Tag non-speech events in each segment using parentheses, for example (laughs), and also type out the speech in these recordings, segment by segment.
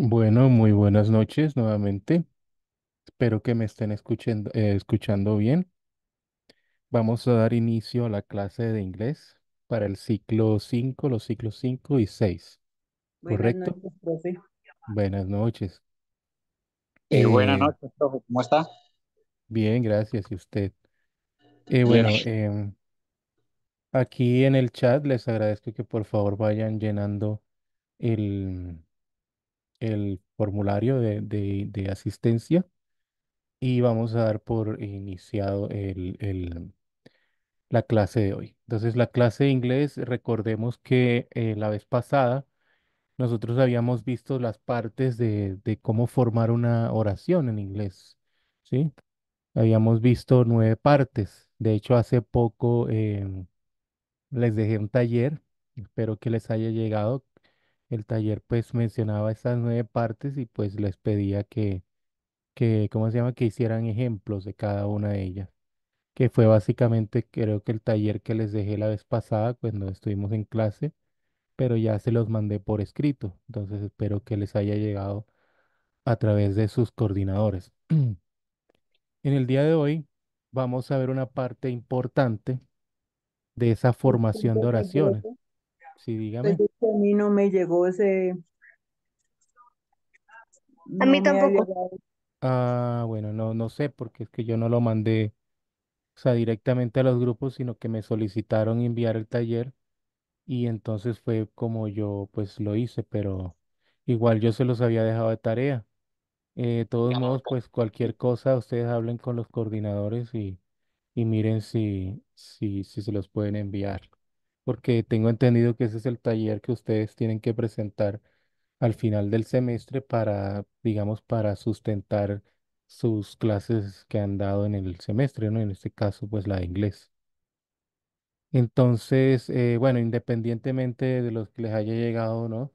Bueno, muy buenas noches nuevamente. Espero que me estén escuchando, eh, escuchando bien. Vamos a dar inicio a la clase de inglés para el ciclo 5, los ciclos 5 y 6. ¿Correcto? Buenas noches. buenas eh, noches, profe. ¿Cómo está? Bien, gracias. ¿Y usted? Eh, bueno, em, aquí en el chat les agradezco que por favor vayan llenando el el formulario de, asistencia y vamos a dar por iniciado la clase de hoy. Entonces, la clase de inglés, recordemos que eh, la vez pasada nosotros habíamos visto las partes de, cómo formar una oración en inglés, ¿sí? Habíamos visto nueve partes. De hecho, hace poco em, les dejé un taller, espero que les haya llegado, el taller pues mencionaba estas nueve partes y pues les pedía que, que, ¿cómo se llama? Que hicieran ejemplos de cada una de ellas, que fue básicamente creo que el taller que les dejé la vez pasada cuando estuvimos en clase, pero ya se los mandé por escrito, entonces espero que les haya llegado a través de sus coordinadores. (clears throat) en el día de hoy vamos a ver una parte importante de esa formación de oraciones. Sí, dígame. Pues, a mí no me llegó ese... a mí tampoco. Ah, bueno, no, no sé, porque es que yo no lo mandé, sea, directamente a los grupos, sino que me solicitaron enviar el taller y entonces fue como yo pues lo hice, pero igual yo se los había dejado de tarea. Eh, de todos modos, pues cualquier cosa, ustedes hablen con los coordinadores y, y miren si, si, si se los pueden enviar porque tengo entendido que ese es el taller que ustedes tienen que presentar al final del semestre para, digamos, para sustentar sus clases que han dado en el semestre, ¿no? En este caso, pues la de inglés. Entonces, eh, bueno, independientemente de los que les haya llegado no,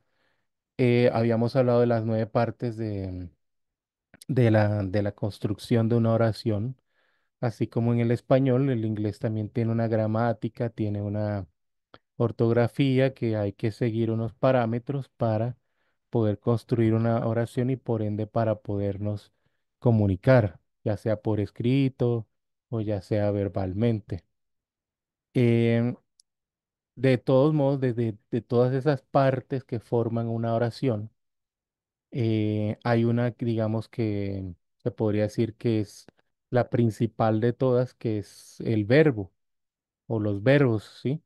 eh, habíamos hablado de las nueve partes de, de la, de la construcción de una oración. Así como en el español, el inglés también tiene una gramática, tiene una ortografía, que hay que seguir unos parámetros para poder construir una oración y por ende para podernos comunicar, ya sea por escrito o ya sea verbalmente. Em, de todos modos, desde de todas esas partes que forman una oración, eh, hay una, digamos que se podría decir que es la principal de todas, que es el verbo o los verbos, ¿sí?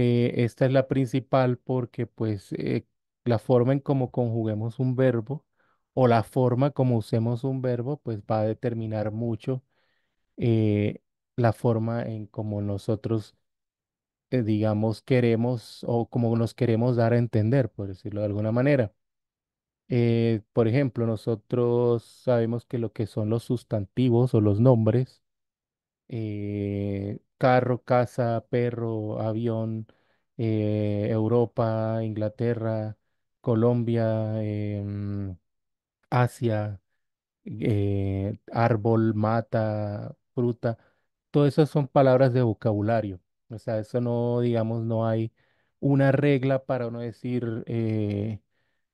Eh, esta es la principal porque pues eh, la forma en cómo conjuguemos un verbo o la forma como usemos un verbo pues va a determinar mucho eh, la forma en cómo nosotros digamos queremos o como nos queremos dar a entender, por decirlo de alguna manera. por ejemplo, nosotros sabemos que lo que son los sustantivos o los nombres carro, casa, perro, avión, eh, Europa, Inglaterra, Colombia, em, Asia, eh, árbol, mata, fruta. Todas esas son palabras de vocabulario. O sea, eso no, digamos, no hay una regla para uno decir, eh,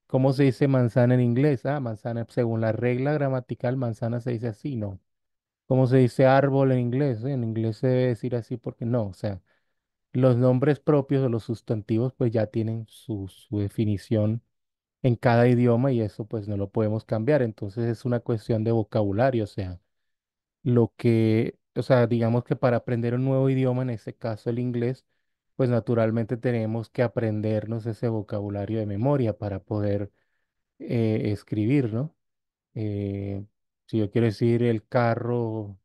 ¿cómo se dice manzana en inglés? Ah, manzana, según la regla gramatical, manzana se dice así, no. ¿Cómo se dice árbol en inglés? En inglés se debe decir así porque no, o sea, los nombres propios o los sustantivos pues ya tienen su, definición en cada idioma y eso pues no lo podemos cambiar. Entonces es una cuestión de vocabulario, o sea, lo que, o sea, digamos que para aprender un nuevo idioma, en este caso el inglés, pues naturalmente tenemos que aprendernos ese vocabulario de memoria para poder eh, escribir, ¿no? Eh, si yo quiero decir el carro,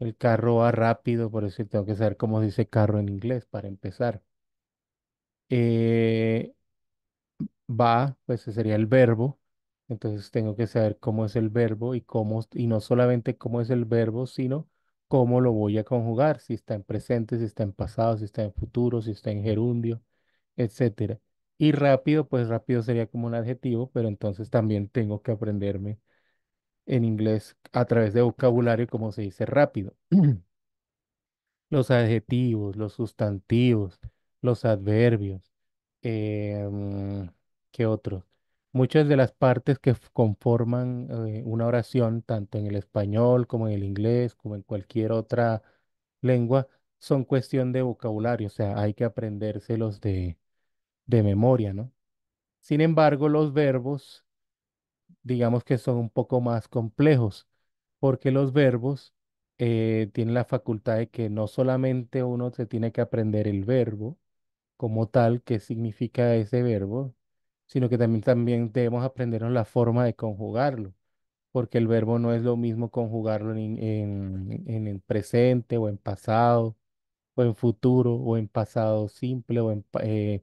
el carro va rápido, por decir, tengo que saber cómo dice carro en inglés para empezar. Eh, va, pues ese sería el verbo. Entonces tengo que saber cómo es el verbo y cómo, y no solamente cómo es el verbo, sino cómo lo voy a conjugar, si está en presente, si está en pasado, si está en futuro, si está en gerundio, etcétera. Y rápido, pues rápido sería como un adjetivo, pero entonces también tengo que aprenderme en inglés a través de vocabulario, como se dice rápido. (clears throat) los adjetivos, los sustantivos, los adverbios, em, ¿qué otros? Muchas de las partes que conforman eh, una oración, tanto en el español como en el inglés, como en cualquier otra lengua, son cuestión de vocabulario, o sea, hay que aprendérselos de, de memoria, ¿no? Sin embargo, los verbos digamos que son un poco más complejos, porque los verbos eh, tienen la facultad de que no solamente uno se tiene que aprender el verbo como tal, qué significa ese verbo, sino que también, también debemos aprendernos la forma de conjugarlo, porque el verbo no es lo mismo conjugarlo en, en, presente o en pasado, o en futuro, o en pasado simple, o eh,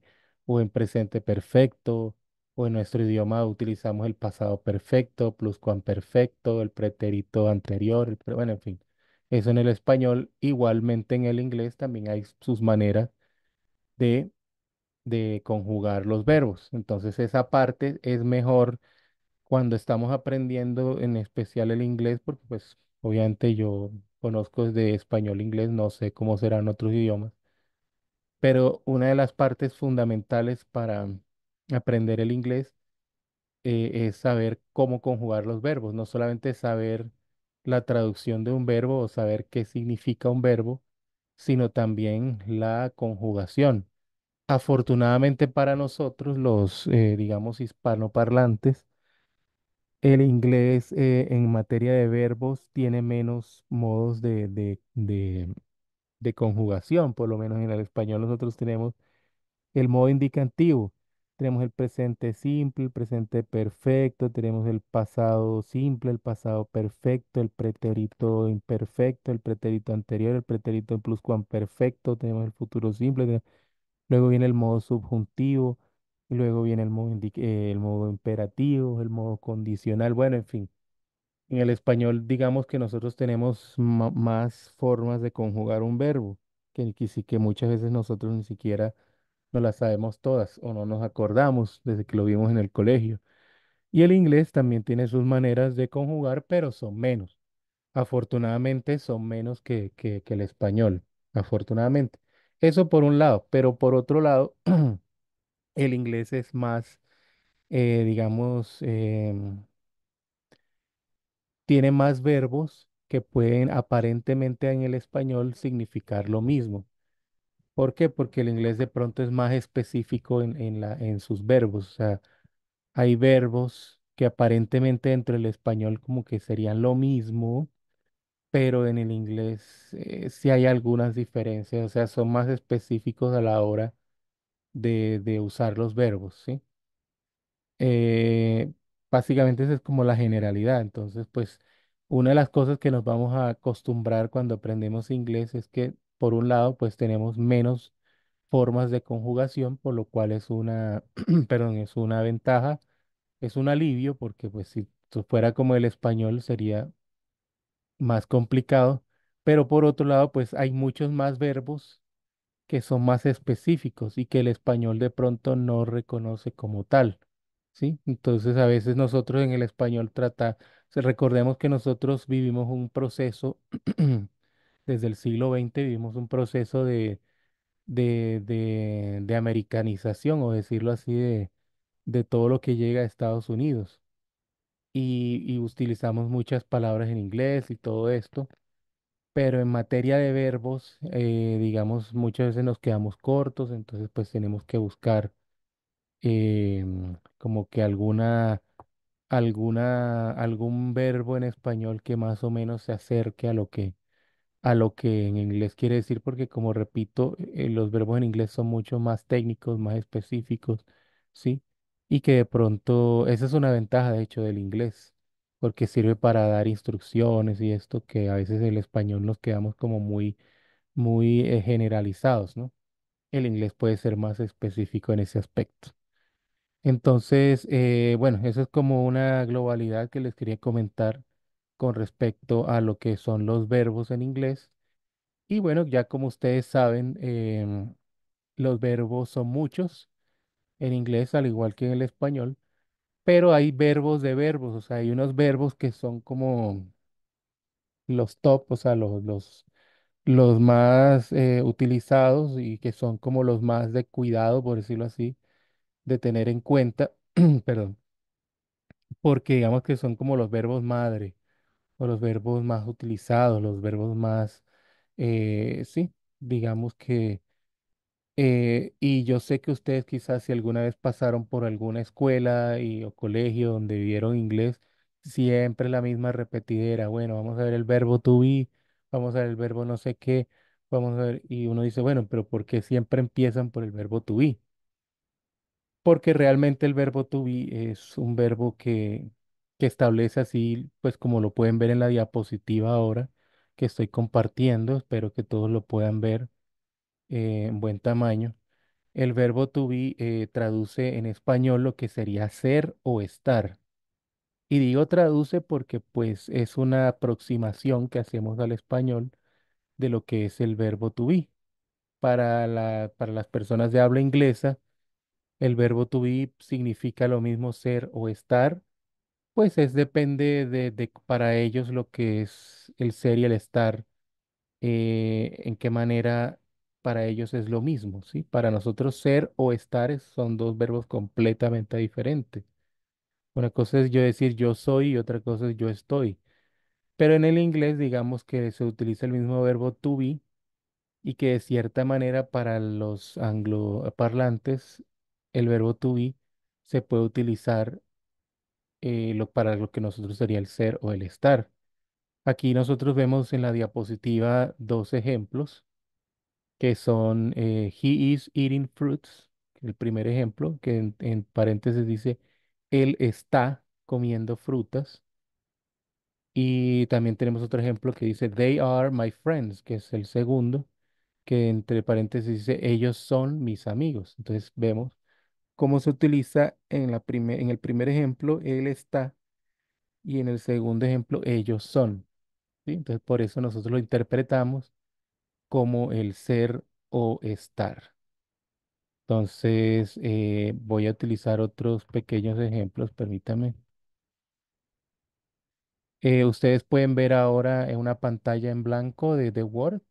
o en presente perfecto o en nuestro idioma utilizamos el pasado perfecto, pluscuamperfecto, el pretérito anterior, bueno, en fin. Eso en el español, igualmente en el inglés también hay sus maneras de, de conjugar los verbos. Entonces esa parte es mejor cuando estamos aprendiendo en especial el inglés, porque pues obviamente yo conozco de español, inglés, no sé cómo serán otros idiomas, pero una de las partes fundamentales para Aprender el inglés eh, es saber cómo conjugar los verbos, no solamente saber la traducción de un verbo o saber qué significa un verbo, sino también la conjugación. Afortunadamente para nosotros, los, eh, digamos, hispanoparlantes, el inglés eh, en materia de verbos tiene menos modos de, de, de conjugación, por lo menos en el español nosotros tenemos el modo indicativo tenemos el presente simple, el presente perfecto, tenemos el pasado simple, el pasado perfecto, el pretérito imperfecto, el pretérito anterior, el pretérito pluscuamperfecto, tenemos el futuro simple, luego viene el modo subjuntivo, y luego viene el modo, eh, el modo imperativo, el modo condicional, bueno, en fin. En el español, digamos que nosotros tenemos más formas de conjugar un verbo, que, que, que muchas veces nosotros ni siquiera no las sabemos todas o no nos acordamos desde que lo vimos en el colegio. Y el inglés también tiene sus maneras de conjugar, pero son menos. Afortunadamente son menos que, que, el español, afortunadamente. Eso por un lado, pero por otro lado, (clears throat) el inglés es más, eh, digamos, em, tiene más verbos que pueden aparentemente en el español significar lo mismo. ¿Por qué? Porque el inglés de pronto es más específico en, la, en sus verbos. O sea, hay verbos que aparentemente entre el español como que serían lo mismo, pero en el inglés eh, sí hay algunas diferencias, o sea, son más específicos a la hora de, usar los verbos, ¿sí? Eh, básicamente esa es como la generalidad, entonces pues una de las cosas que nos vamos a acostumbrar cuando aprendemos inglés es que por un lado, pues tenemos menos formas de conjugación, por lo cual es una, (clears throat) perdón, es una ventaja, es un alivio, porque pues si fuera como el español sería más complicado, pero por otro lado, pues hay muchos más verbos que son más específicos y que el español de pronto no reconoce como tal, ¿sí? Entonces a veces nosotros en el español trata, recordemos que nosotros vivimos un proceso (clears throat) desde el siglo XX vivimos un proceso de, de, americanización, o decirlo así, de, de todo lo que llega a Estados Unidos. Y, utilizamos muchas palabras en inglés y todo esto, pero en materia de verbos, eh, digamos, muchas veces nos quedamos cortos, entonces pues tenemos que buscar eh, como que alguna, alguna, algún verbo en español que más o menos se acerque a lo que, a lo que en inglés quiere decir, porque como repito, e, e, los verbos en inglés son mucho más técnicos, más específicos, ¿sí? Y que de pronto, esa es una ventaja de hecho del inglés, porque sirve para dar instrucciones y esto que a veces el español nos quedamos como muy, muy eh, generalizados, ¿no? El inglés puede ser más específico en ese aspecto. Entonces, eh, bueno, eso es como una globalidad que les quería comentar con respecto a lo que son los verbos en inglés. Y bueno, ya como ustedes saben, em, los verbos son muchos en inglés, al igual que en el español, pero hay verbos de verbos, o sea, hay unos verbos que son como los top, o sea, los, los, los más eh, utilizados y que son como los más de cuidado, por decirlo así, de tener en cuenta, (clears throat) perdón, porque digamos que son como los verbos madre o los verbos más utilizados, los verbos más, eh, sí, digamos que, eh, y yo sé que ustedes quizás si alguna vez pasaron por alguna escuela y, o colegio donde vieron inglés, siempre la misma repetidera, bueno, vamos a ver el verbo to be, vamos a ver el verbo no sé qué, vamos a ver, y uno dice, bueno, pero ¿por qué siempre empiezan por el verbo to be? Porque realmente el verbo to be es un verbo que que establece así, pues como lo pueden ver en la diapositiva ahora que estoy compartiendo, espero que todos lo puedan ver eh, en buen tamaño. El verbo to be eh, traduce en español lo que sería ser o estar. Y digo traduce porque pues es una aproximación que hacemos al español de lo que es el verbo to be. Para, para las personas de habla inglesa, el verbo to be significa lo mismo ser o estar, pues es depende de, de para ellos lo que es el ser y el estar, eh, en qué manera para ellos es lo mismo, ¿sí? Para nosotros ser o estar son dos verbos completamente diferentes. Una cosa es yo decir yo soy y otra cosa es yo estoy. Pero en el inglés digamos que se utiliza el mismo verbo to be y que de cierta manera para los angloparlantes el verbo to be se puede utilizar eh, para lo que nosotros sería el ser o el estar. Aquí nosotros vemos en la diapositiva dos ejemplos que son eh, He is eating fruits, el primer ejemplo, que en paréntesis dice Él está comiendo frutas. Y también tenemos otro ejemplo que dice They are my friends, que es el segundo, que entre paréntesis dice Ellos son mis amigos. Entonces vemos ¿Cómo se utiliza en, la en el primer ejemplo, él está, y en el segundo ejemplo, ellos son. Entonces, por eso nosotros lo interpretamos como el ser o estar. Entonces, eh, voy a utilizar otros pequeños ejemplos, permítame. Eh, ustedes pueden ver ahora en una pantalla en blanco de, The Word.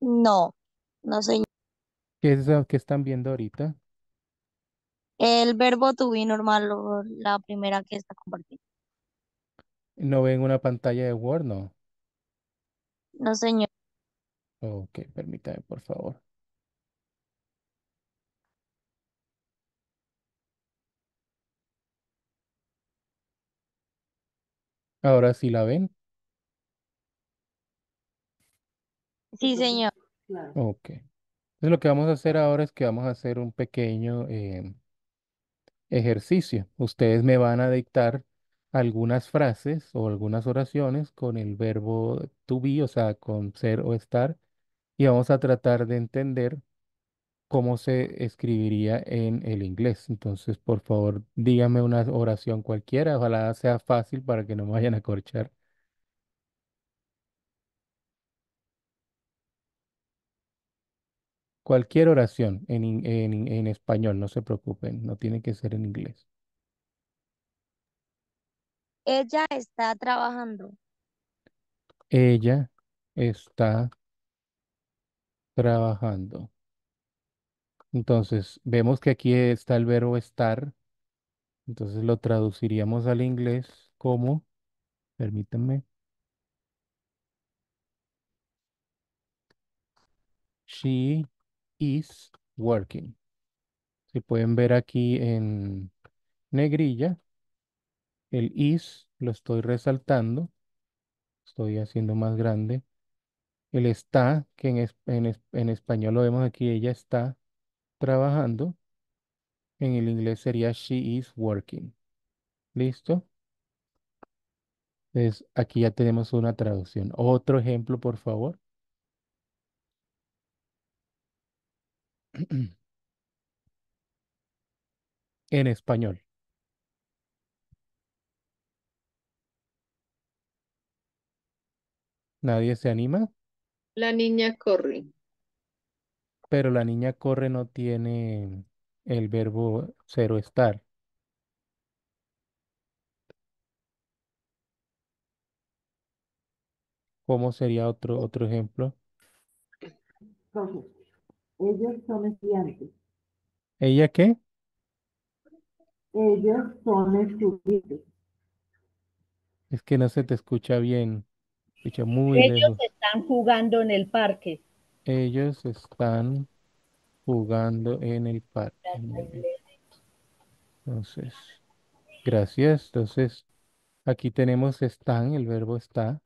No. No, señor. ¿Qué es que están viendo ahorita? El verbo to normal, la primera que está compartida. ¿No ven una pantalla de Word, no? No, señor. Ok, permítame, por favor. Ahora sí la ven. Sí, señor. Ok. Entonces lo que vamos a hacer ahora es que vamos a hacer un pequeño eh, ejercicio. Ustedes me van a dictar algunas frases o algunas oraciones con el verbo to be, o sea, con ser o estar, y vamos a tratar de entender cómo se escribiría en el inglés. Entonces, por favor, díganme una oración cualquiera, ojalá sea fácil para que no me vayan a corchar. Cualquier oración en, español, no se preocupen, no tiene que ser en inglés. Ella está trabajando. Ella está trabajando. Entonces, vemos que aquí está el verbo estar. Entonces lo traduciríamos al inglés como, permítanme. She is working. Si pueden ver aquí en negrilla, el is lo estoy resaltando. Estoy haciendo más grande. El está, que en, español lo vemos aquí, ella está trabajando. En el inglés sería she is working. ¿Listo? Entonces, aquí ya tenemos una traducción. Otro ejemplo, por favor. (clears throat) en español. ¿Nadie se anima? La niña corre. Pero la niña corre no tiene el verbo cero estar. ¿Cómo sería otro, otro ejemplo? Ellos son estudiantes. ¿Ella qué? Ellos son estudiantes. Es que no se te escucha bien. Escucha muy Ellos están jugando en el parque. Ellos están jugando en el parque. Entonces, gracias. Entonces, aquí tenemos están, el verbo está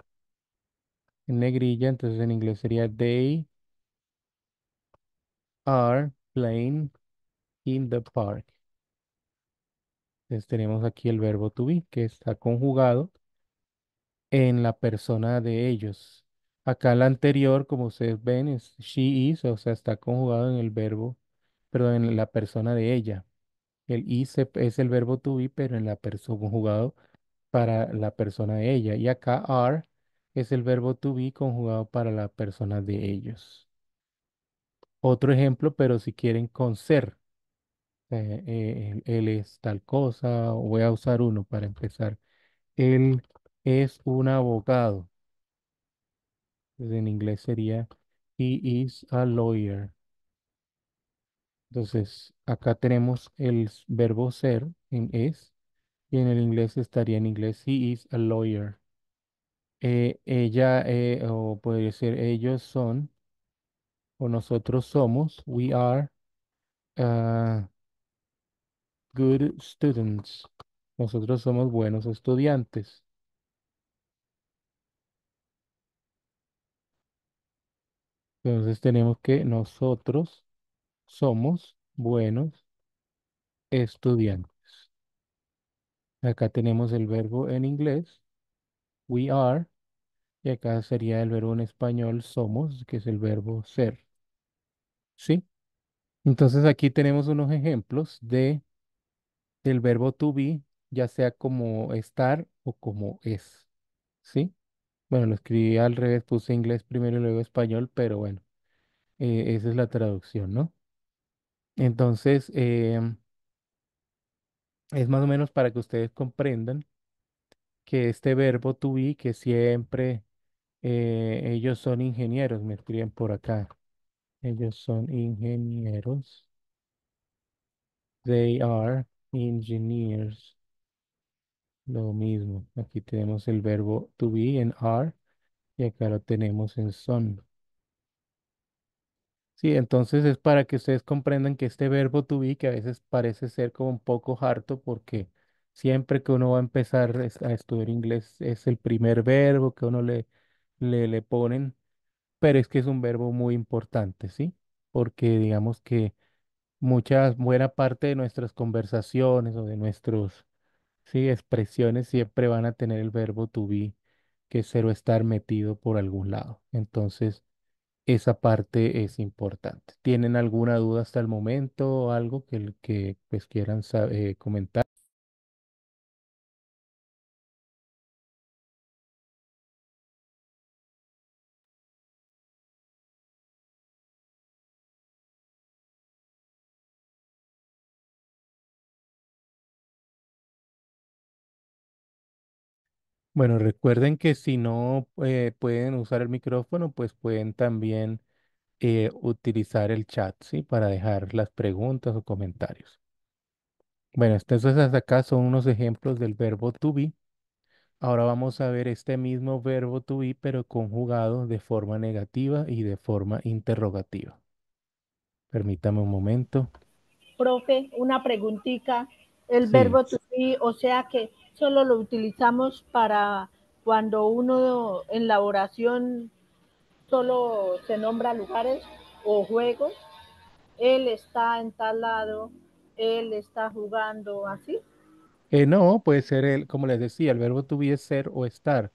en negrilla, entonces en inglés sería they are playing in the park. Entonces tenemos aquí el verbo to be que está conjugado en la persona de ellos. Acá la anterior, como ustedes ven, es she is, o sea, está conjugado en el verbo, perdón, en la persona de ella. El is es el verbo to be, pero en la persona conjugado para la persona de ella. Y acá are es el verbo to be conjugado para la persona de ellos. Otro ejemplo, pero si quieren con ser, eh, eh, él, es tal cosa, voy a usar uno para empezar. Él es un abogado. Pues, en inglés sería, he is a lawyer. Entonces, acá tenemos el verbo ser en es y en el inglés estaría en inglés, he is a lawyer. Eh, ella, o podría ser, ellos son o nosotros somos, we are uh, good students. Nosotros somos buenos estudiantes. Entonces tenemos que nosotros somos buenos estudiantes. Acá tenemos el verbo en inglés, we are, y acá sería el verbo en español somos, que es el verbo ser. ¿sí? Entonces aquí tenemos unos ejemplos de del verbo to be, ya sea como estar o como es, ¿sí? Bueno, lo escribí al revés, puse inglés primero y luego español, pero bueno, eh, esa es la traducción, ¿no? Entonces, em, es más o menos para que ustedes comprendan que este verbo to be, que siempre eh, ellos son ingenieros, me escriben por acá. Ellos son ingenieros. They are engineers. Lo mismo. Aquí tenemos el verbo to be en are y acá lo tenemos en son. Sí, entonces es para que ustedes comprendan que este verbo to be, que a veces parece ser como un poco harto porque siempre que uno va a empezar a estudiar inglés es el primer verbo que uno le, le, le ponen pero es que es un verbo muy importante, ¿sí? Porque digamos que mucha buena parte de nuestras conversaciones o de nuestros sí, expresiones siempre van a tener el verbo to be, que es ser o estar metido por algún lado. Entonces, esa parte es importante. ¿Tienen alguna duda hasta el momento o algo que, que pues, quieran eh, comentar? Bueno, recuerden que si no eh, pueden usar el micrófono, pues pueden también eh, utilizar el chat, ¿sí? Para dejar las preguntas o comentarios. Bueno, estos hasta acá son unos ejemplos del verbo to be. Ahora vamos a ver este mismo verbo to be, pero conjugado de forma negativa y de forma interrogativa. Permítame un momento. Profe, una preguntita. El verbo to be, o sea que solo lo utilizamos para cuando uno en la oración solo se nombra lugares o juegos. Él está en tal lado, él está jugando así. Eh, no, puede ser el, como les decía, el verbo tuviese ser o estar.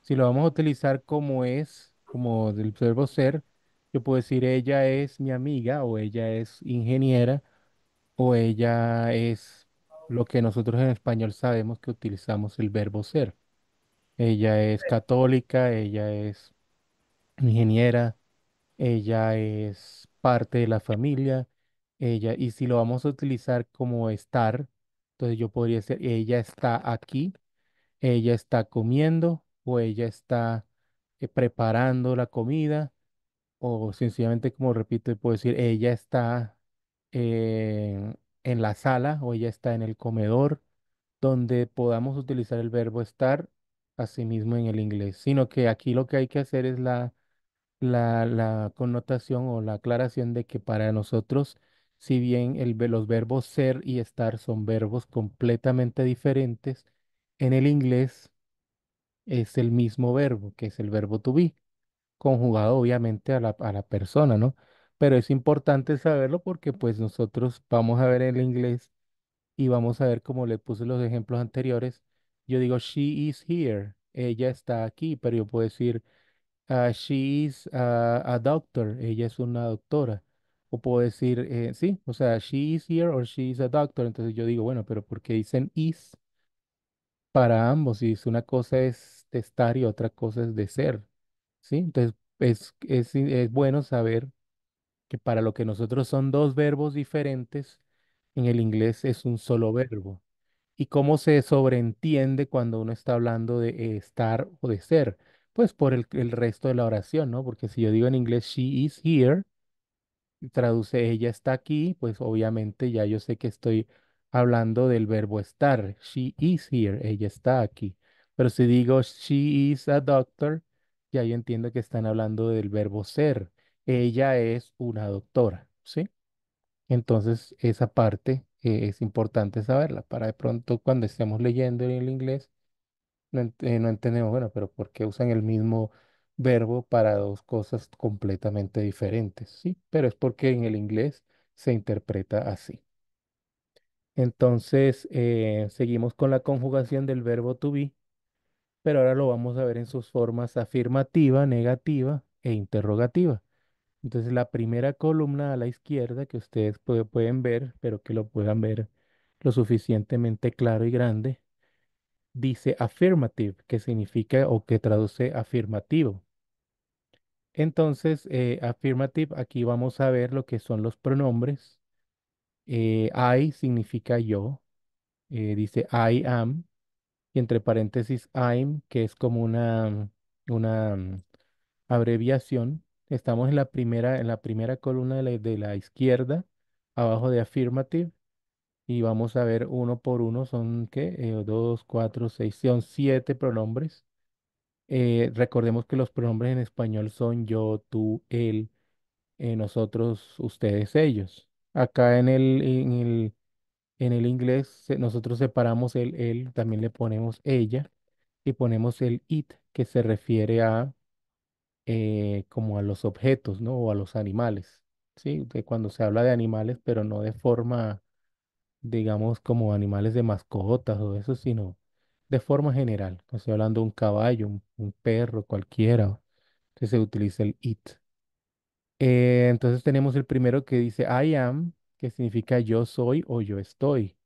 Si lo vamos a utilizar como es, como del verbo ser, yo puedo decir ella es mi amiga o ella es ingeniera o ella es lo que nosotros en español sabemos que utilizamos el verbo ser. Ella es católica, ella es ingeniera, ella es parte de la familia, ella, y si lo vamos a utilizar como estar, entonces yo podría decir, ella está aquí, ella está comiendo o ella está eh, preparando la comida, o sencillamente, como repito, puedo decir, ella está eh, en la sala o ella está en el comedor, donde podamos utilizar el verbo estar asimismo en el inglés, sino que aquí lo que hay que hacer es la, la, connotación o la aclaración de que para nosotros, si bien los verbos ser y estar son verbos completamente diferentes, en el inglés es el mismo verbo, que es el verbo to be, conjugado obviamente a la persona, ¿no? pero es importante saberlo porque pues nosotros vamos a ver el inglés y vamos a ver como le puse los ejemplos anteriores. Yo digo, she is here, ella está aquí, pero yo puedo decir, ah, she is ah, a, doctor, ella es una doctora. O puedo decir, eh, sí, o sea, she is here or she is a doctor. Entonces yo digo, bueno, pero ¿por qué dicen is? Para ambos, y una cosa es de estar y otra cosa es de ser, ¿sí? Entonces es, es, es bueno saber que para lo que nosotros son dos verbos diferentes, en el inglés es un solo verbo. ¿Y cómo se sobreentiende cuando uno está hablando de estar o de ser? Pues por el, el, resto de la oración, ¿no? Porque si yo digo en inglés, she is here, traduce ella está aquí, pues obviamente ya yo sé que estoy hablando del verbo estar. She is here, ella está aquí. Pero si digo, she is a doctor, ya yo entiendo que están hablando del verbo ser. Ella es una doctora, ¿sí? Entonces, esa parte eh, es importante saberla para de pronto cuando estemos leyendo en el inglés, eh, no, entendemos, bueno, pero ¿por qué usan el mismo verbo para dos cosas completamente diferentes? Sí, pero es porque en el inglés se interpreta así. Entonces, eh, seguimos con la conjugación del verbo to be, pero ahora lo vamos a ver en sus formas afirmativa, negativa e interrogativa. Entonces la primera columna a la izquierda que ustedes pueden ver, pero que lo puedan ver lo suficientemente claro y grande, dice affirmative, que significa o que traduce afirmativo. Entonces, eh, affirmative, aquí vamos a ver lo que son los pronombres. Eh, I significa yo, eh, dice I am, y entre paréntesis I'm, que es como una, una mm, abreviación Estamos en la primera, en la primera columna de la, izquierda, abajo de affirmative. Y vamos a ver uno por uno, son ¿qué? Eh, dos, cuatro, seis, son siete pronombres. Eh, recordemos que los pronombres en español son yo, tú, él, eh, nosotros, ustedes, ellos. Acá en el, en el, en el inglés nosotros separamos el él, también le ponemos ella y ponemos el it que se refiere a eh, como a los objetos, ¿no? O a los animales, ¿sí? cuando se habla de animales, pero no de forma, digamos, como animales de mascotas o eso, sino de forma general. No estoy hablando de un caballo, un, perro, cualquiera. se utiliza el it. Eh, entonces tenemos el primero que dice I am, que significa yo soy o yo estoy.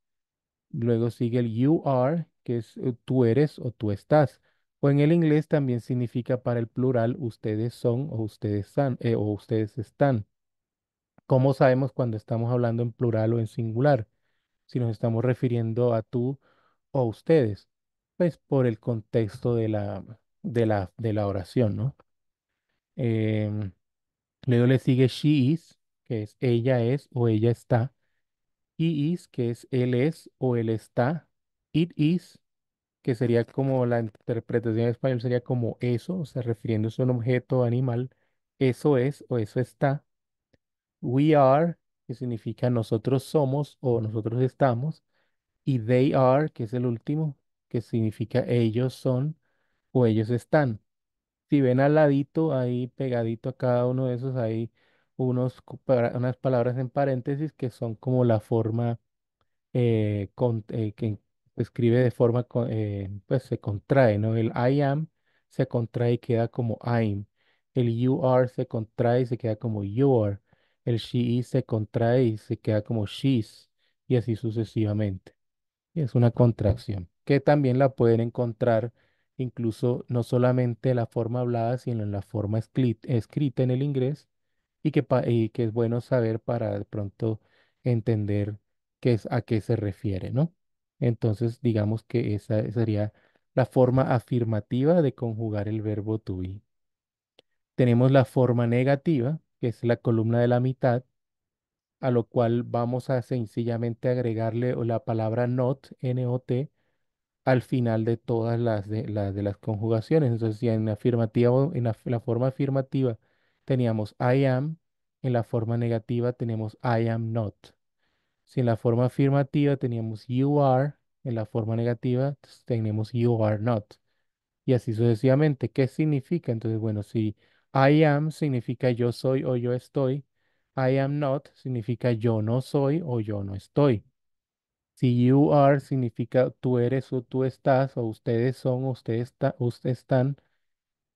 Luego sigue el you are, que es eh, tú eres o tú estás. O en el inglés también significa para el plural ustedes son o ustedes, eh, o ustedes están. ¿Cómo sabemos cuando estamos hablando en plural o en singular? Si nos estamos refiriendo a tú o ustedes. Pues por el contexto de la, de la, de la oración, ¿no? Em, luego le sigue she is, que es ella es o ella está. He is, que es él es o él está. It is, que sería como la interpretación en español sería como eso, o sea, refiriéndose a un objeto animal, eso es o eso está. We are, que significa nosotros somos o nosotros estamos, y they are, que es el último, que significa ellos son o ellos están. Si ven al ladito, ahí pegadito a cada uno de esos, hay unos, unas palabras en paréntesis que son como la forma eh, eh, que, escribe de forma, eh, pues se contrae, ¿no? El I am se contrae y queda como I'm. El you are se contrae y se queda como you El she is se contrae y se queda como she's. Y así sucesivamente. es una contracción que también la pueden encontrar incluso no solamente en la forma hablada, sino en la forma escrita en el inglés y que, que es bueno saber para de pronto entender qué a qué se refiere, ¿no? Entonces, digamos que esa sería la forma afirmativa de conjugar el verbo to be. Tenemos la forma negativa, que es la columna de la mitad, a lo cual vamos a sencillamente agregarle la palabra not, N-O-T, al final de todas las de, las conjugaciones. Entonces, si en, afirmativa, en la forma afirmativa teníamos I am, en la forma negativa tenemos I am not. Si en la forma afirmativa teníamos you are, en la forma negativa tenemos you are not. Y así sucesivamente. ¿Qué significa? Entonces, bueno, si I am significa yo soy o yo estoy, I am not significa yo no soy o yo no estoy. Si you are significa tú eres o tú estás, o ustedes son, o ustedes, están.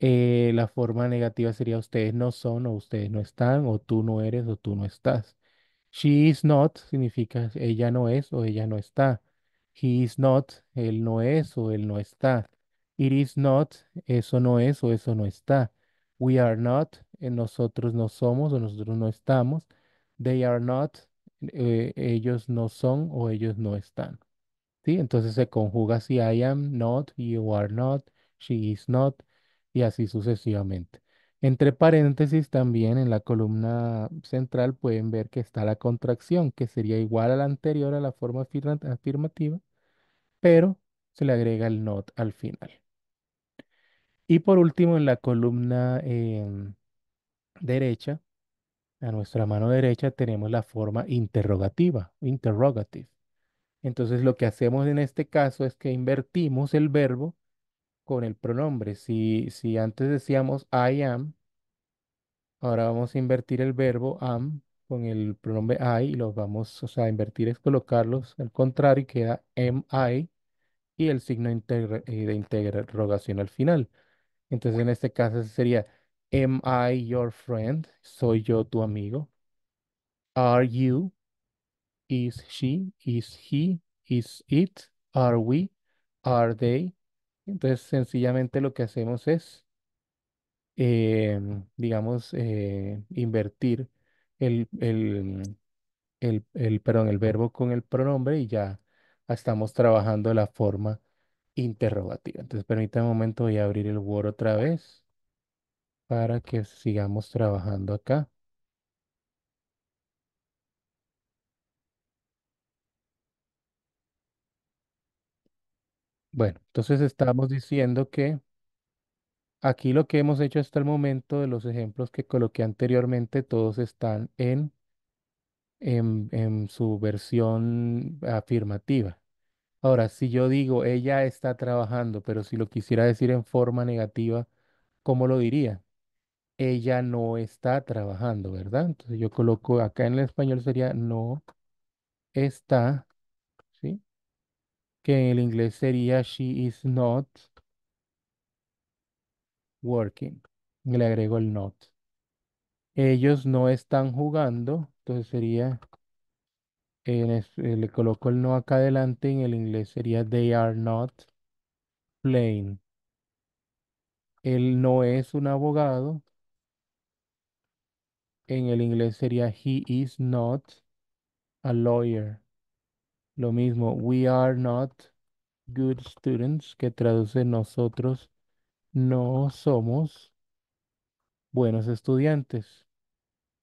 Eh, la forma negativa sería ustedes no son, o ustedes no están, o tú no eres, o tú no estás. She is not significa ella no es o ella no está. He is not, él no es o él no está. It is not, eso no es o eso no está. We are not, eh, nosotros no somos o nosotros no estamos. They are not, eh, ellos no son o ellos no están. ¿Sí? Entonces se conjuga si I am not, you are not, she is not y así sucesivamente. Entre paréntesis, también en la columna central pueden ver que está la contracción, que sería igual a la anterior a la forma afirmativa, pero se le agrega el not al final. Y por último, en la columna em, derecha, a nuestra mano derecha tenemos la forma interrogativa, interrogative. Entonces lo que hacemos en este caso es que invertimos el verbo con el pronombre. Si, si antes decíamos I am, ahora vamos a invertir el verbo am con el pronombre I y los vamos, o sea, invertir es colocarlos al contrario y queda am I y el signo eh, de interrogación al final. Entonces en este caso sería am I your friend? ¿Soy yo tu amigo? Are you? Is she? Is he? Is it? Are we? Are they? Entonces, sencillamente lo que hacemos es, em, digamos, eh, invertir el, el, el verbo con el pronombre y ya estamos trabajando la forma interrogativa. Entonces, permítame un momento, voy a abrir el Word otra vez para que sigamos trabajando acá. Bueno, entonces estamos diciendo que aquí lo que hemos hecho hasta el momento de los ejemplos que coloqué anteriormente, todos están en, en, su versión afirmativa. Ahora, si yo digo ella está trabajando, pero si lo quisiera decir en forma negativa, ¿cómo lo diría? Ella no está trabajando, ¿verdad? Entonces yo coloco acá en el español sería no está que en el inglés sería She is not working. Le agrego el not. Ellos no están jugando, entonces sería, eh, eh, le coloco el no acá adelante, en el inglés sería they are not playing. Él no es un abogado. En el inglés sería he is not a lawyer. Lo mismo, we are not good students, que traduce nosotros no somos buenos estudiantes.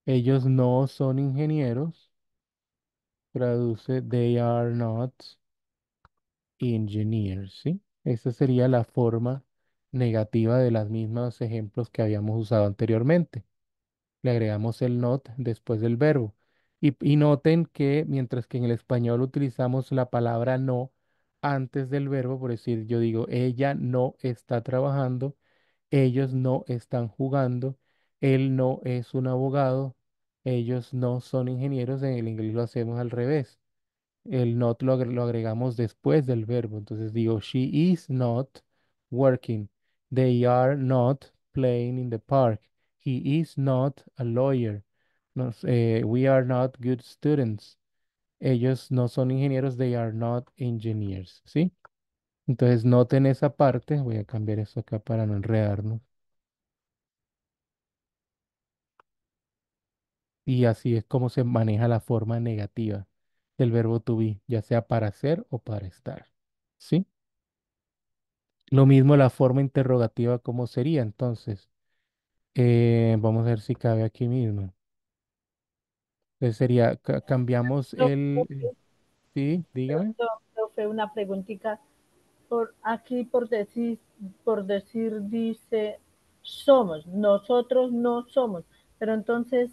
Ellos no son ingenieros. Traduce they are not engineers, ¿sí? Esa sería la forma negativa de los mismos ejemplos que habíamos usado anteriormente. Le agregamos el not después del verbo. Y, noten que mientras que en el español utilizamos la palabra no antes del verbo, por decir, yo digo, ella no está trabajando, ellos no están jugando, él no es un abogado, ellos no son ingenieros, en el inglés lo hacemos al revés. El not lo agregamos después del verbo, entonces digo, she is not working, they are not playing in the park, he is not a lawyer, nos, eh, we are not good students. Ellos no son ingenieros, they are not engineers, ¿sí? Entonces noten esa parte, voy a cambiar eso acá para no enredarnos. Y así es como se maneja la forma negativa del verbo to be, ya sea para ser o para estar, ¿sí? Lo mismo la forma interrogativa, ¿cómo sería entonces? Eh, vamos a ver si cabe aquí mismo. Entonces eh, sería, cambiamos el... Eh, sí, dígame. una preguntita. Por aquí, por decir, por decir, dice, somos, nosotros no somos. Pero entonces,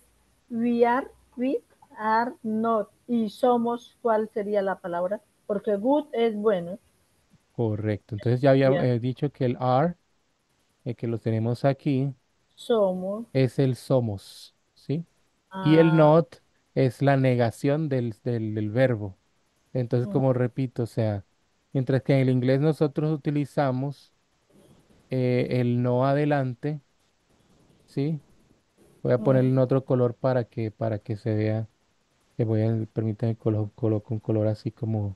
we are, we are not. Y somos, ¿cuál sería la palabra? Porque good es bueno. Correcto. Entonces ya había eh, dicho que el are, que lo tenemos aquí, Somos. es el somos, ¿sí? Y el ah. not es la negación del, del, verbo. Entonces, mm. como repito, o sea, mientras que en el inglés nosotros utilizamos eh, el no adelante, ¿sí? Voy a poner en mm. otro color para que, para que se vea, que voy a, permítanme, colo, coloco un color así como,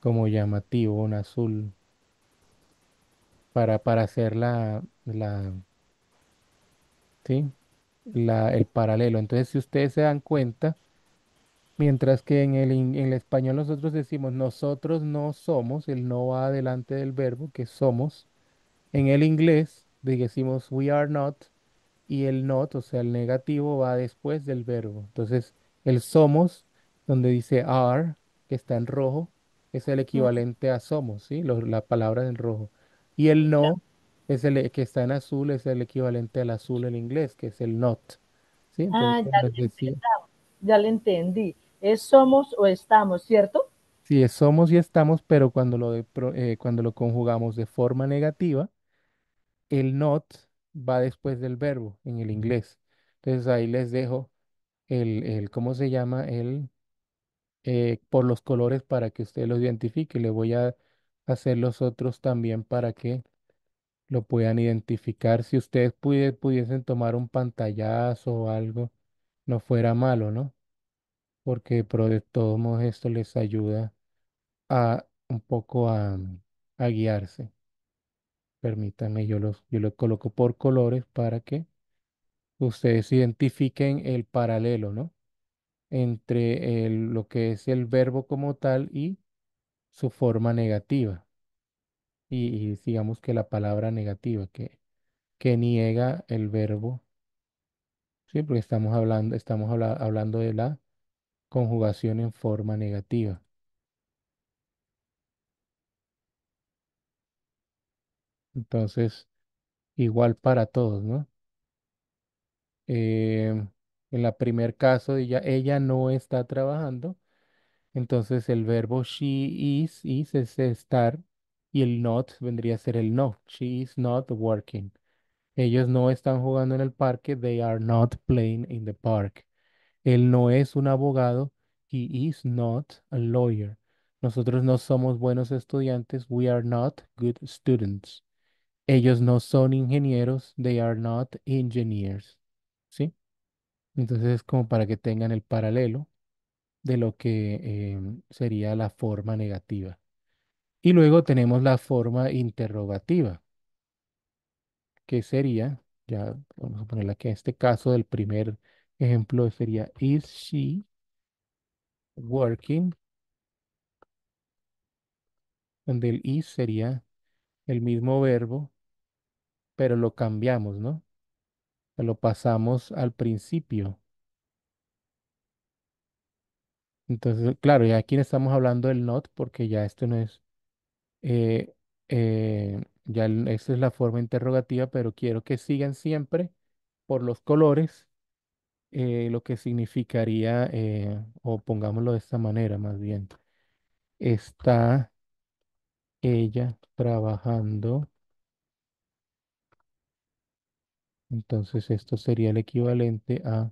como llamativo, un azul, para, para hacer la, la, ¿sí? el paralelo. Entonces, si ustedes se dan cuenta, mientras que en el, en el español nosotros decimos nosotros no somos, el no va adelante del verbo, que somos. En el inglés decimos we are not y el not, o sea, el negativo va después del verbo. Entonces, el somos, donde dice are, que está en rojo, es el equivalente a somos, ¿sí? la palabra en rojo. Y el no, es el e, que está en azul, es el equivalente al azul en inglés, que es el not. ¿sí? Ah, ya, lo pues, entendí. Es somos o estamos, ¿cierto? Sí, es somos y estamos, pero cuando lo, eh, cuando lo conjugamos de forma negativa, el not va después del verbo en el inglés. Entonces ahí les dejo el, el ¿cómo se llama? El, eh, por los colores para que usted los identifique, le voy a hacer los otros también para que lo puedan identificar. Si ustedes pudiesen tomar un pantallazo o algo, no fuera malo, ¿no? Porque pero de todos modos esto les ayuda a un poco a, guiarse. Permítanme, yo los, yo coloco por colores para que ustedes identifiquen el paralelo, ¿no? Entre lo que es el verbo como tal y su forma negativa y, digamos que la palabra negativa que, que niega el verbo, ¿sí? Porque estamos hablando, estamos hablando de la conjugación en forma negativa. Entonces, igual para todos, ¿no? Em, en la primer caso, ella, ella no está trabajando, entonces el verbo she is, is es estar, y el not vendría a ser el no. She is not working. Ellos no están jugando en el parque. They are not playing in the park. Él no es un abogado. He is not a lawyer. Nosotros no somos buenos estudiantes. We are not good students. Ellos no son ingenieros. They are not engineers. ¿Sí? Entonces es como para que tengan el paralelo de lo que em, sería la forma negativa. Y luego tenemos la forma interrogativa, que sería, ya vamos a ponerla aquí, en este caso del primer ejemplo sería, ¿Is she working? Donde el is sería el mismo verbo, pero lo cambiamos, ¿no? Lo pasamos al principio. Entonces, claro, ya aquí estamos hablando del not porque ya esto no es eh, eh, ya esa es la forma interrogativa, pero quiero que sigan siempre por los colores, eh, lo que significaría, o pongámoslo de esta manera más bien, está ella trabajando, entonces esto sería el equivalente a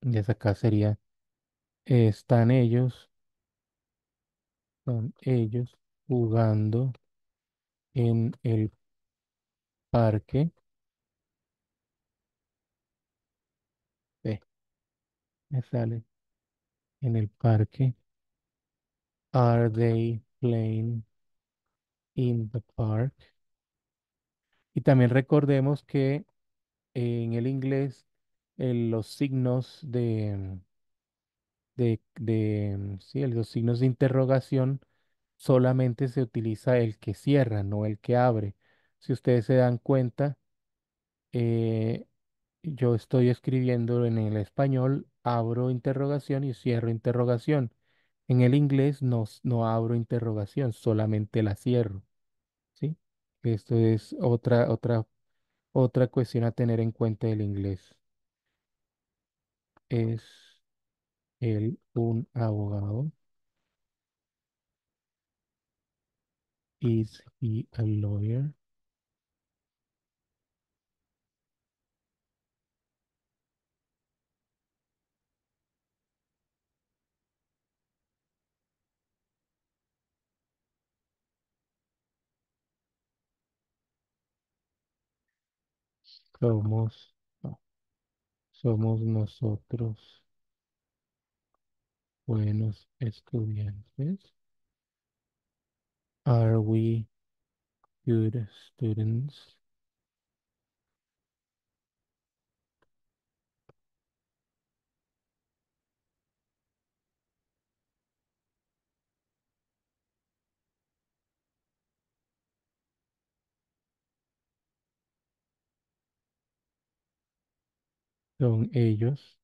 Desde acá sería, están ellos, son ellos jugando en el parque. me sale en el parque. Are they playing in the park? Y también recordemos que en el inglés los signos de, de, de mm, los signos de interrogación, solamente se utiliza el que cierra, no el que abre. Si ustedes se dan cuenta, eh, yo estoy escribiendo en el español, abro interrogación y cierro interrogación. En el inglés no, no abro interrogación, solamente la cierro. ¿sí? Esto es otra, otra, otra cuestión a tener en cuenta del inglés. ¿Es él un abogado? ¿Is he a lawyer? somos nosotros buenos estudiantes? Are we good students? Son ellos,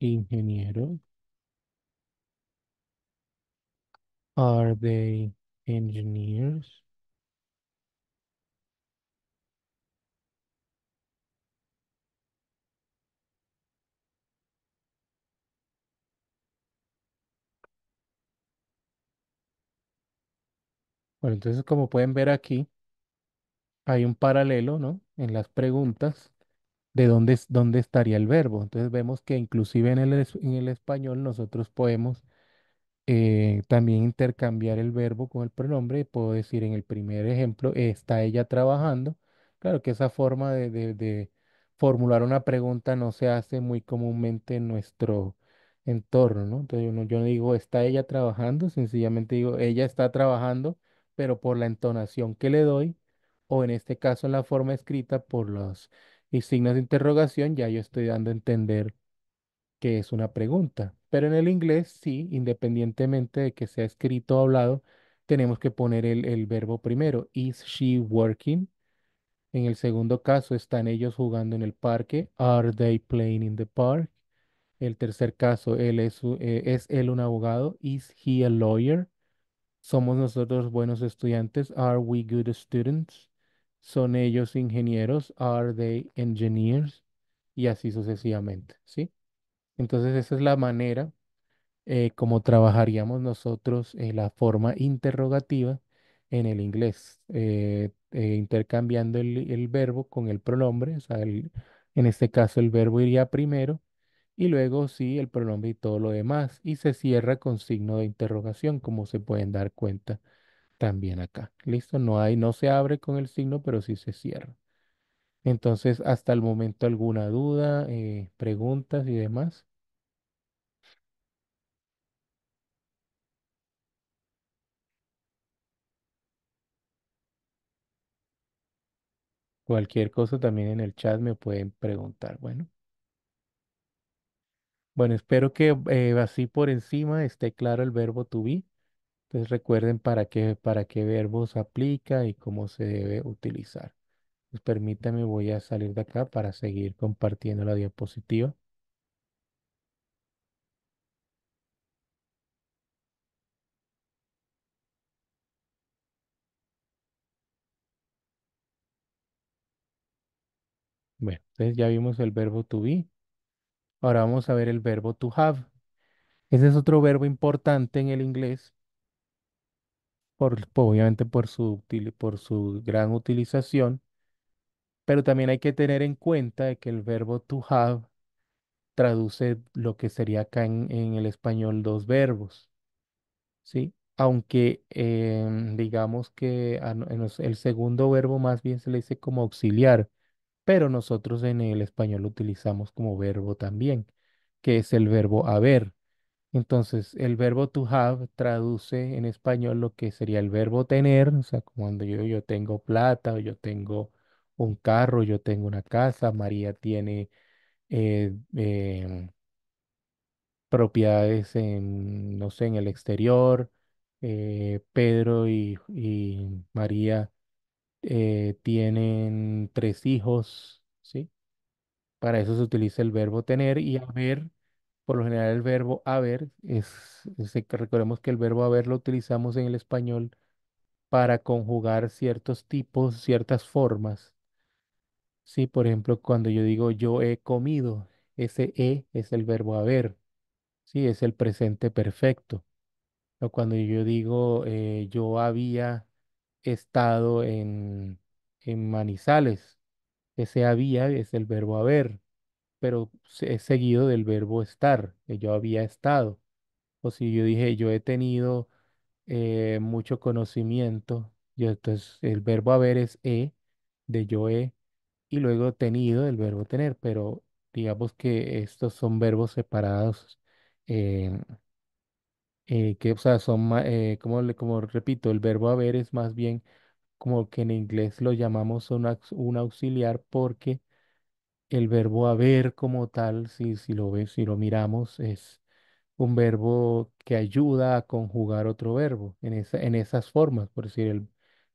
ingenieros. Are they engineers? Bueno, entonces como pueden ver aquí, hay un paralelo, ¿no? En las preguntas de dónde, dónde estaría el verbo. Entonces vemos que inclusive en el, en el español nosotros podemos eh, también intercambiar el verbo con el pronombre. Puedo decir en el primer ejemplo, está ella trabajando. Claro que esa forma de, de- formular una pregunta no se hace muy comúnmente en nuestro entorno, ¿no? Entonces yo yo no digo, está ella trabajando, sencillamente digo, ella está trabajando, pero por la entonación que le doy, o en este caso en la forma escrita por los y signos de interrogación, ya yo estoy dando a entender que es una pregunta. Pero en el inglés, sí, independientemente de que sea escrito o hablado, tenemos que poner el, verbo primero. Is she working? En el segundo caso, ¿están ellos jugando en el parque? Are they playing in the park? El tercer caso, él es, eh, ¿es él un abogado? Is he a lawyer? ¿Somos nosotros buenos estudiantes? Are we good students? ¿Son ellos ingenieros? ¿Are they engineers? Y así sucesivamente, ¿sí? Entonces esa es la manera eh, como trabajaríamos nosotros eh, la forma interrogativa en el inglés, eh, intercambiando el, verbo con el pronombre, o sea, en este caso el verbo iría primero y luego sí el pronombre y todo lo demás, y se cierra con signo de interrogación, como se pueden dar cuenta también acá. Listo, no hay, no se abre con el signo, pero sí se cierra. Entonces, hasta el momento, ¿alguna duda, eh, preguntas y demás? Cualquier cosa también en el chat me pueden preguntar. Bueno. Bueno, espero que eh, así por encima esté claro el verbo to be. Entonces recuerden para qué, para qué verbos aplica y cómo se debe utilizar. Pues permítame, voy a salir de acá para seguir compartiendo la diapositiva. Bueno, entonces ya vimos el verbo to be. Ahora vamos a ver el verbo to have. Ese es otro verbo importante en el inglés pues, obviamente por su, gran utilización, pero también hay que tener en cuenta que el verbo to have traduce lo que sería acá en, el español dos verbos, ¿sí? Aunque em, digamos que el segundo verbo más bien se le dice como auxiliar, pero nosotros en el español lo utilizamos como verbo también, que es el verbo haber. Entonces, el verbo to have traduce en español lo que sería el verbo tener, o sea, cuando yo, tengo plata o yo tengo un carro, yo tengo una casa, María tiene eh, em, propiedades en, no sé, en el exterior, eh, Pedro y, y María eh, tienen tres hijos, ¿sí? Para eso se utiliza el verbo tener y haber por lo general el verbo haber es, eh, recordemos que el verbo haber lo utilizamos en el español para conjugar ciertos tipos, ciertas formas. Sí, por ejemplo, cuando yo digo yo he comido, ese he es el verbo haber, sí, es el presente perfecto. O cuando yo digo eh, yo había estado en, en Manizales, ese había es el verbo haber pero es seguido del verbo estar, que yo había estado. O si yo dije, yo he tenido eh, mucho conocimiento, yo, entonces el verbo haber es he, de yo he, y luego tenido, el verbo tener, pero digamos que estos son verbos separados. Eh, eh, que, o sea, son, como, como repito, el verbo haber es más bien como que en inglés lo llamamos un, un auxiliar porque el verbo haber como tal, si, si lo ves, si lo miramos, es un verbo que ayuda a conjugar otro verbo en, en esas formas, por decir el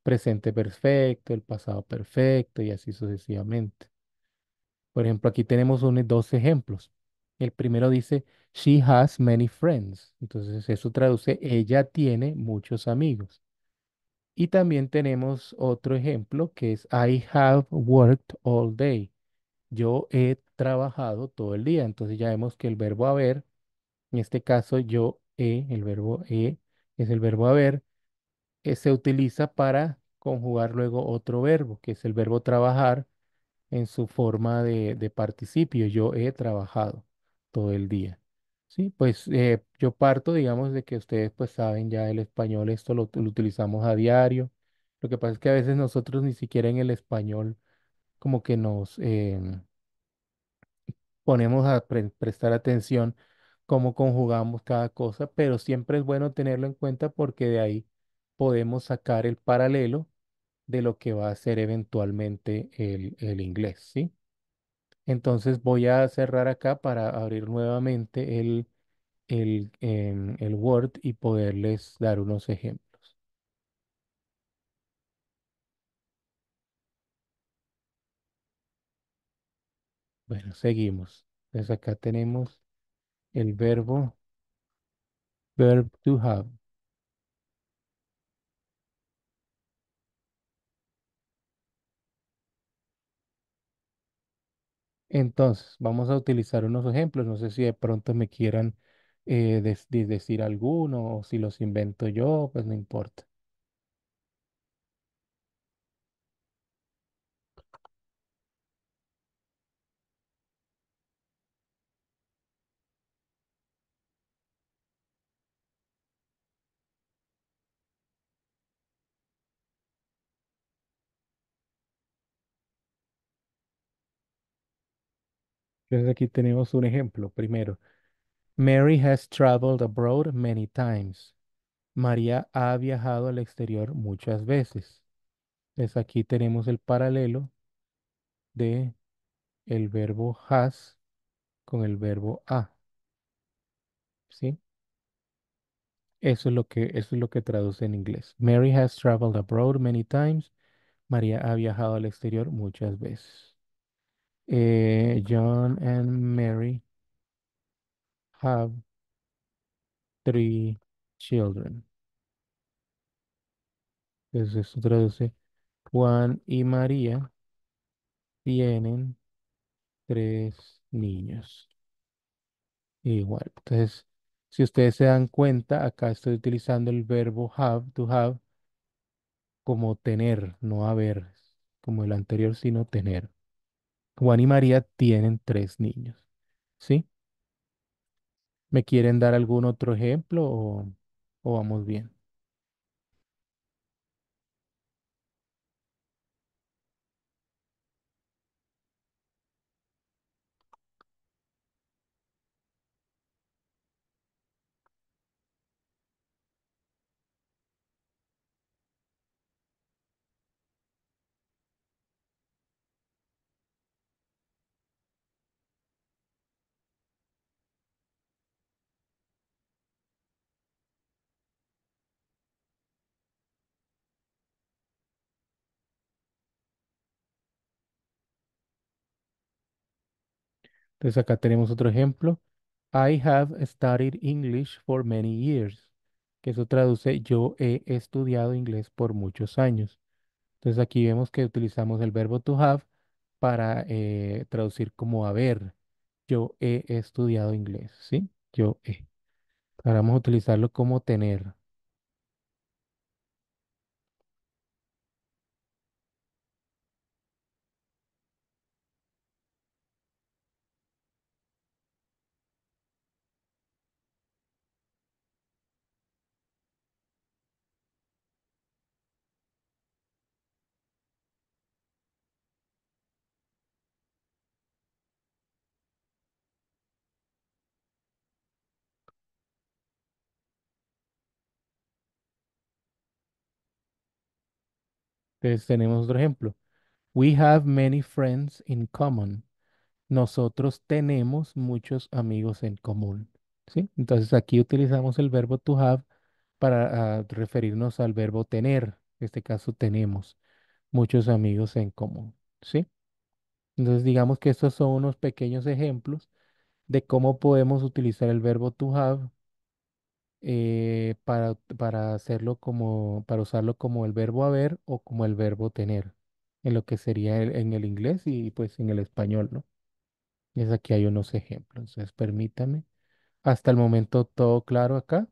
presente perfecto, el pasado perfecto y así sucesivamente. Por ejemplo, aquí tenemos dos ejemplos. El primero dice, she has many friends. Entonces eso traduce, ella tiene muchos amigos. Y también tenemos otro ejemplo que es, I have worked all day yo he trabajado todo el día. Entonces ya vemos que el verbo haber, en este caso yo he, el verbo he es el verbo haber, eh, se utiliza para conjugar luego otro verbo, que es el verbo trabajar en su forma de, participio. Yo he trabajado todo el día. Sí, pues eh, yo parto, digamos, de que ustedes pues saben ya el español, esto lo utilizamos a diario. Lo que pasa es que a veces nosotros ni siquiera en el español como que nos em, ponemos a prestar atención cómo conjugamos cada cosa, pero siempre es bueno tenerlo en cuenta porque de ahí podemos sacar el paralelo de lo que va a ser eventualmente el, inglés, ¿sí? Entonces voy a cerrar acá para abrir nuevamente el, el, em, el Word y poderles dar unos ejemplos. Bueno, seguimos. Entonces acá tenemos el verbo verb to have. Entonces, vamos a utilizar unos ejemplos. No sé si de pronto me quieran eh, decir alguno o si los invento yo, pues no importa. Entonces aquí tenemos un ejemplo. Primero, Mary has traveled abroad many times. María ha viajado al exterior muchas veces. Entonces aquí tenemos el paralelo de el verbo has con el verbo a. ¿Sí? Eso es lo que, eso es lo que traduce en inglés. Mary has traveled abroad many times. María ha viajado al exterior muchas veces. Eh, John and Mary have three children. Entonces esto traduce. Juan y María tienen tres niños. Igual. Entonces, si ustedes se dan cuenta, acá estoy utilizando el verbo have, to have, como tener, no haber, como el anterior, sino tener. Juan y María tienen tres niños, ¿sí? ¿Me quieren dar algún otro ejemplo o, o vamos bien? Entonces acá tenemos otro ejemplo. I have studied English for many years. Que eso traduce yo he estudiado inglés por muchos años. Entonces aquí vemos que utilizamos el verbo to have para eh, traducir como haber. Yo he estudiado inglés, ¿sí? Yo he. Ahora vamos a utilizarlo como tener. Entonces tenemos otro ejemplo. We have many friends in common. Nosotros tenemos muchos amigos en común. ¿sí? Entonces aquí utilizamos el verbo to have para ah, referirnos al verbo tener. En este caso tenemos muchos amigos en común. ¿sí? Entonces digamos que estos son unos pequeños ejemplos de cómo podemos utilizar el verbo to have eh, para, para hacerlo como, para usarlo como el verbo haber o como el verbo tener, en lo que sería en el inglés y pues en el español, ¿no? Y es aquí hay unos ejemplos, entonces permítame. Hasta el momento todo claro acá.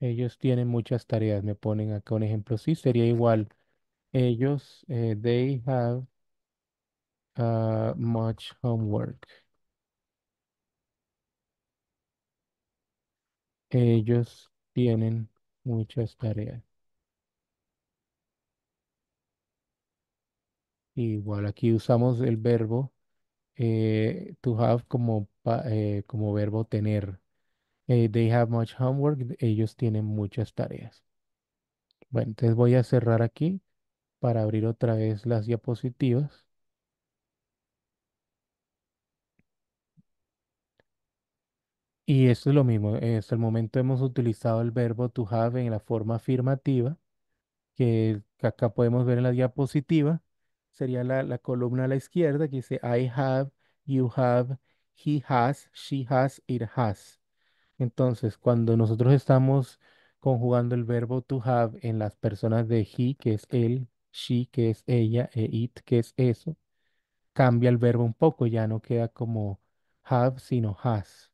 Ellos tienen muchas tareas, me ponen acá un ejemplo. Sí, sería igual. Ellos, eh, they have Ah, much homework. Ellos tienen muchas tareas. Igual aquí usamos el verbo eh, to have como, eh, como verbo tener. Eh, they have much homework. Ellos tienen muchas tareas. Bueno, entonces voy a cerrar aquí para abrir otra vez las diapositivas. Y esto es lo mismo. Hasta este el momento hemos utilizado el verbo to have en la forma afirmativa, que acá podemos ver en la diapositiva. Sería la, la columna a la izquierda que dice I have, you have, he has, she has, it has. Entonces, cuando nosotros estamos conjugando el verbo to have en las personas de he, que es él, she, que es ella, e it, que es eso, cambia el verbo un poco, ya no queda como have, sino has.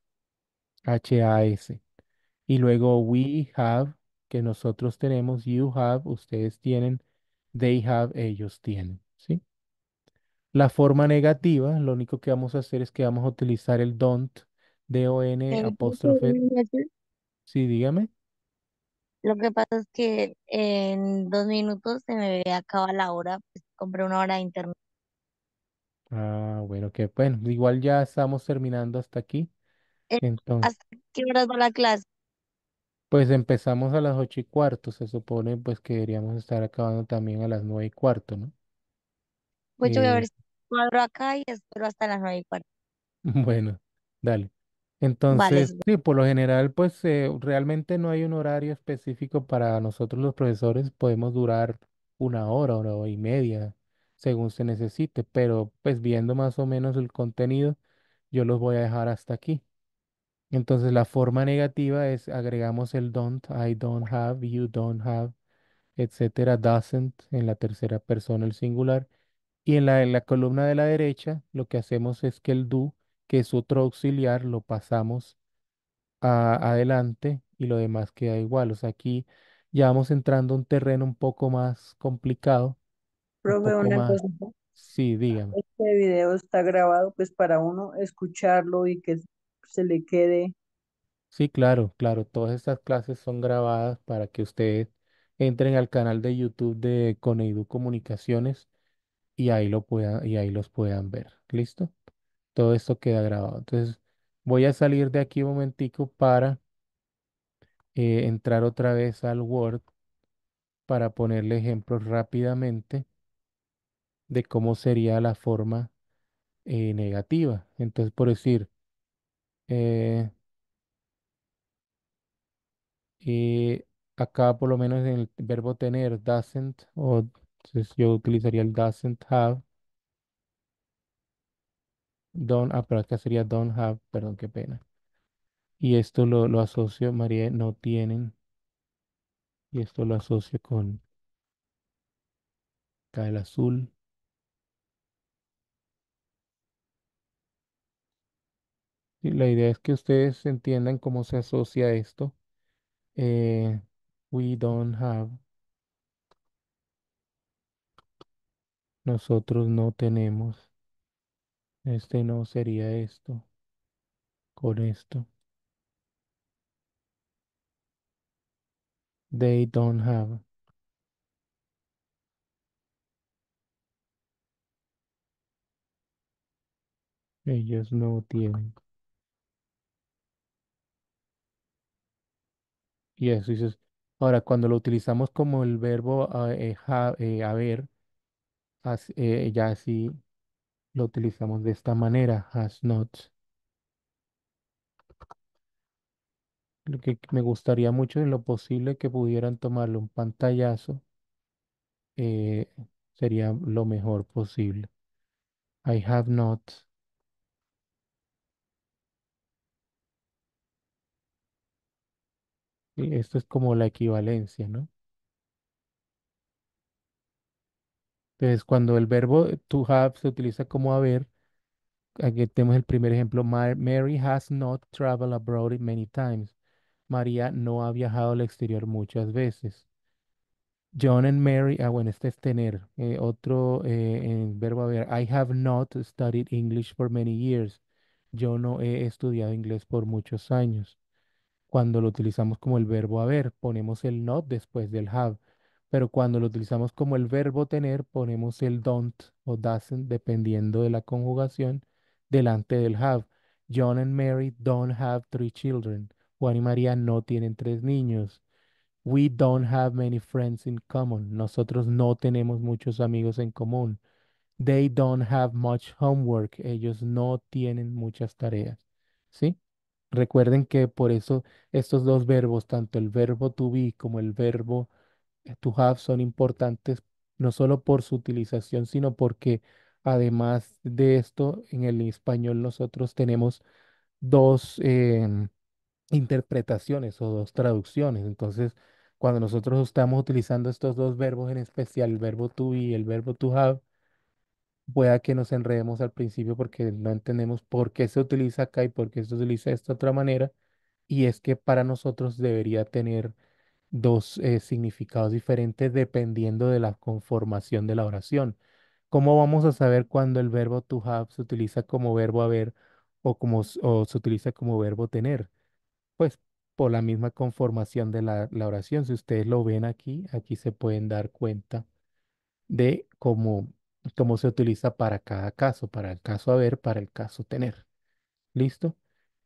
H-A-S. Y luego we have, que nosotros tenemos, you have, ustedes tienen, they have, ellos tienen, ¿sí? La forma negativa, lo único que vamos a hacer es que vamos a utilizar el don't, D-O-N, apóstrofe. Sí, dígame. Lo que pasa es que en dos minutos se me acaba la hora, pues, compré una hora de internet. Ah, bueno, que bueno, igual ya estamos terminando hasta aquí. ¿hasta qué horas va la clase? pues empezamos a las ocho y cuarto, se supone pues que deberíamos estar acabando también a las nueve y cuarto, ¿no? Pues voy a eh ver si cuadro acá y espero hasta las nueve y cuarto. (laughs) Bueno, dale. Entonces, sí. por lo general, pues eh, realmente no hay un horario específico para nosotros los profesores. Podemos durar una hora, una hora y media, según se necesite, pero pues viendo más o menos el contenido, yo los voy a dejar hasta aquí. Entonces la forma negativa es agregamos el don't, I don't have, you don't have, etcétera, doesn't en la tercera persona el singular. Y en la, en la columna de la derecha lo que hacemos es que el do, que es otro auxiliar, lo pasamos adelante y lo demás queda igual. O sea, aquí ya vamos entrando a un terreno un poco más complicado. Un una cosa. Sí, dígame. Este video está grabado pues para uno escucharlo y que se le quede. Sí, claro, claro. Todas estas clases son grabadas para que ustedes entren al canal de YouTube de Coneidu Comunicaciones y ahí lo puedan, y ahí los puedan ver. ¿Listo? Todo esto queda grabado. Entonces, voy a salir de aquí un momentico para eh, entrar otra vez al Word para ponerle ejemplos rápidamente de cómo sería la forma eh, negativa. Entonces, por decir, eh, y acá por lo menos en el verbo tener, doesn't, o yo utilizaría el doesn't have, don't, ah, pero acá sería don't have, perdón, qué pena. Y esto lo, lo asocio, María, no tienen, y esto lo asocio con acá el azul. la idea es que ustedes entiendan cómo se asocia esto. Eh, we don't have. Nosotros no tenemos. Este no sería esto. Con esto. They don't have. Ellos no tienen. y eso dices. Ahora, cuando lo utilizamos como el verbo ah, eh, eh, haber, eh, ya así lo utilizamos de esta manera, has not. Lo que me gustaría mucho en lo posible que pudieran tomarle un pantallazo, sería lo mejor posible. I have not. Esto es como la equivalencia, ¿no? Entonces, cuando el verbo to have se utiliza como haber, aquí tenemos el primer ejemplo. Mary has not traveled abroad many times. María no ha viajado al exterior muchas veces. John and Mary, ah, bueno, este es tener. Eh, otro eh, verbo haber. I have not studied English for many years. Yo no he estudiado inglés por muchos años cuando lo utilizamos como el verbo haber, ponemos el not después del have. Pero cuando lo utilizamos como el verbo tener, ponemos el don't o doesn't, dependiendo de la conjugación, delante del have. John and Mary don't have three children. Juan y María no tienen tres niños. We don't have many friends in common. Nosotros no tenemos muchos amigos en común. They don't have much homework. Ellos no tienen muchas tareas. ¿Sí? Recuerden que por eso estos dos verbos, tanto el verbo to be como el verbo eh, to have, son importantes no solo por su utilización, sino porque además de esto, en el español nosotros tenemos dos em, interpretaciones o dos traducciones. Entonces, cuando nosotros estamos utilizando estos dos verbos, en especial el verbo to be y el verbo to have, pueda que nos enredemos al principio porque no entendemos por qué se utiliza acá y por qué se utiliza de esta otra manera. Y es que para nosotros debería tener dos eh, significados diferentes dependiendo de la conformación de la oración. ¿Cómo vamos a saber cuando el verbo to have se utiliza como verbo haber o, como, se utiliza como verbo tener? Pues por la misma conformación de la, la oración. Si ustedes lo ven aquí, aquí se pueden dar cuenta de cómo cómo se utiliza para cada caso, para el caso haber, para el caso tener. ¿Listo?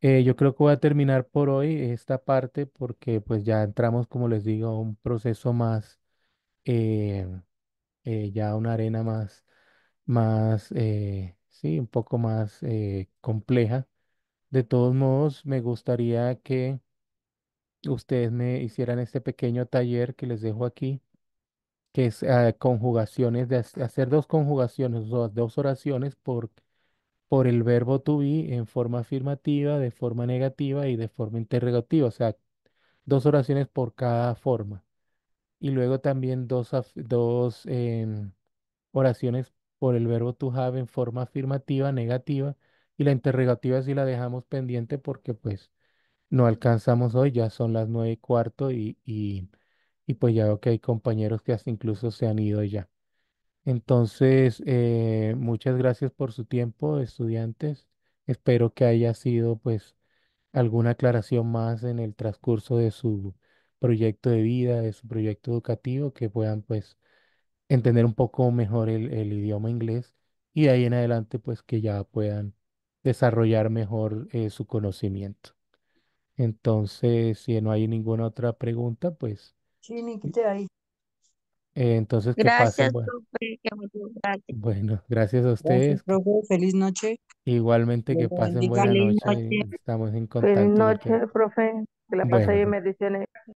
Eh, yo creo que voy a terminar por hoy esta parte porque pues ya entramos, como les digo, a un proceso más, eh, eh, ya una arena más, más, sí, un poco más compleja. De todos modos, me gustaría que ustedes me hicieran este pequeño taller que les dejo aquí que es eh, conjugaciones, de hacer dos conjugaciones dos oraciones por, por el verbo to be en forma afirmativa, de forma negativa y de forma interrogativa, o sea, dos oraciones por cada forma. Y luego también dos, dos em, oraciones por el verbo to have en forma afirmativa, negativa, y la interrogativa sí la dejamos pendiente porque pues no alcanzamos hoy, ya son las nueve y cuarto y, y y pues ya veo que hay compañeros que hasta incluso se han ido ya. Entonces, eh, muchas gracias por su tiempo, estudiantes. Espero que haya sido pues alguna aclaración más en el transcurso de su proyecto de vida, de su proyecto educativo, que puedan pues entender un poco mejor el, idioma inglés y de ahí en adelante pues que ya puedan desarrollar mejor eh, su conocimiento. Entonces, si no hay ninguna otra pregunta, pues Chiniquite ahí. Eh, entonces, que pasa. pasen, bueno. gracias. Bueno, gracias a ustedes. Gracias, Feliz noche. Igualmente que, pasen buena noche. Estamos en contacto. Feliz noche, profe. Que la pase bueno. bien, dicen.